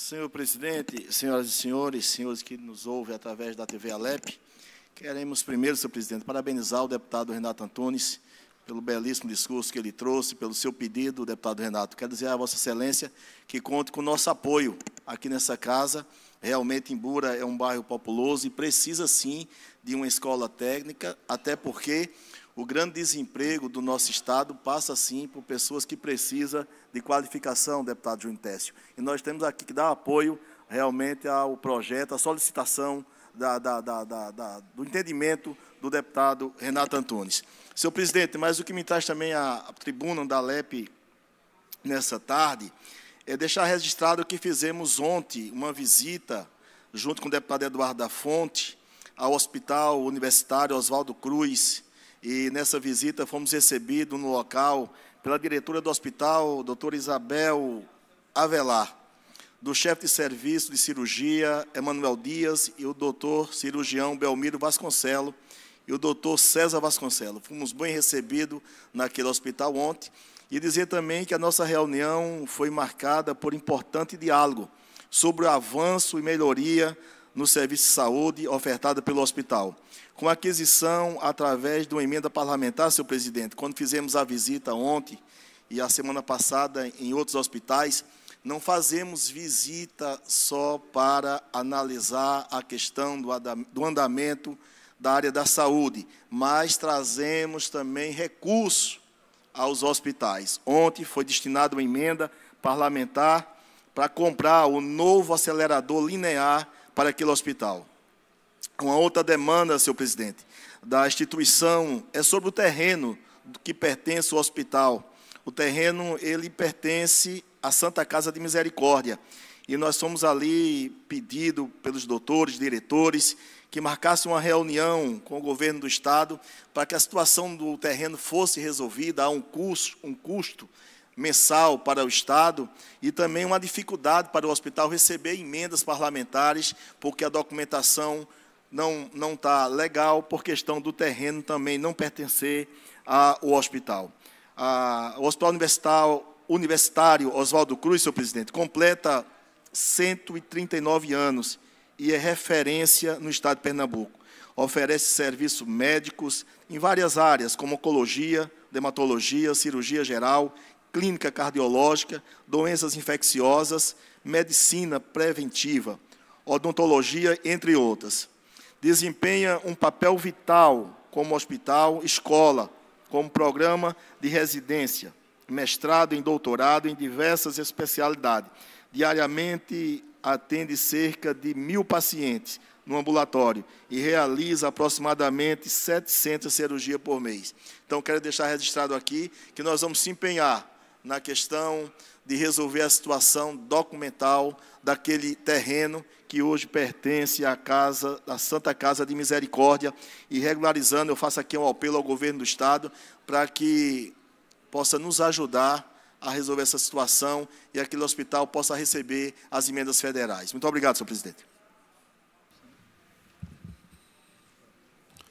Senhor presidente, senhoras e senhores, senhores que nos ouvem através da TV Alep, queremos primeiro, senhor presidente, parabenizar o deputado Renato Antunes pelo belíssimo discurso que ele trouxe, pelo seu pedido, deputado Renato. Quero dizer à Vossa Excelência que conte com o nosso apoio aqui nessa casa. Realmente, Embura é um bairro populoso e precisa, sim, de uma escola técnica, até porque o grande desemprego do nosso Estado passa, sim, por pessoas que precisam de qualificação, deputado Júnior E nós temos aqui que dar apoio realmente ao projeto, à solicitação da, da, da, do entendimento do deputado Renato Antunes. Senhor presidente, mas o que me traz também à, à tribuna da LEP nessa tarde é deixar registrado que fizemos ontem uma visita, junto com o deputado Eduardo da Fonte, ao Hospital Universitário Oswaldo Cruz, e nessa visita fomos recebidos no local pela diretora do hospital, doutora Isabel Avelar, do chefe de serviço de cirurgia, Emanuel Dias, e o doutor cirurgião Belmiro Vasconcelo, e o doutor César Vasconcelo. Fomos bem recebidos naquele hospital ontem. E dizer também que a nossa reunião foi marcada por importante diálogo sobre o avanço e melhoria no serviço de saúde ofertado pelo hospital. Com aquisição através de uma emenda parlamentar, senhor presidente, quando fizemos a visita ontem e a semana passada em outros hospitais, não fazemos visita só para analisar a questão do andamento da área da saúde, mas trazemos também recursos aos hospitais. Ontem foi destinada uma emenda parlamentar para comprar o novo acelerador linear para aquele hospital. Uma outra demanda, senhor presidente, da instituição é sobre o terreno que pertence ao hospital. O terreno ele pertence à Santa Casa de Misericórdia. E nós fomos ali pedido pelos doutores, diretores, que marcasse uma reunião com o governo do estado para que a situação do terreno fosse resolvida a um custo, um custo mensal para o Estado e também uma dificuldade para o hospital receber emendas parlamentares, porque a documentação não não está legal por questão do terreno também não pertencer ao hospital. A, o Hospital Universitário, Universitário Oswaldo Cruz, senhor presidente, completa 139 anos e é referência no estado de Pernambuco. Oferece serviços médicos em várias áreas, como oncologia, dermatologia, cirurgia geral, clínica cardiológica, doenças infecciosas, medicina preventiva, odontologia, entre outras. Desempenha um papel vital como hospital, escola, como programa de residência, mestrado e doutorado em diversas especialidades. Diariamente atende cerca de mil pacientes no ambulatório e realiza aproximadamente 700 cirurgias por mês. Então, quero deixar registrado aqui que nós vamos se empenhar na questão de resolver a situação documental daquele terreno que hoje pertence à casa, à Santa Casa de Misericórdia, e regularizando, eu faço aqui um apelo ao governo do estado para que possa nos ajudar a resolver essa situação e aquele hospital possa receber as emendas federais. Muito obrigado, senhor presidente.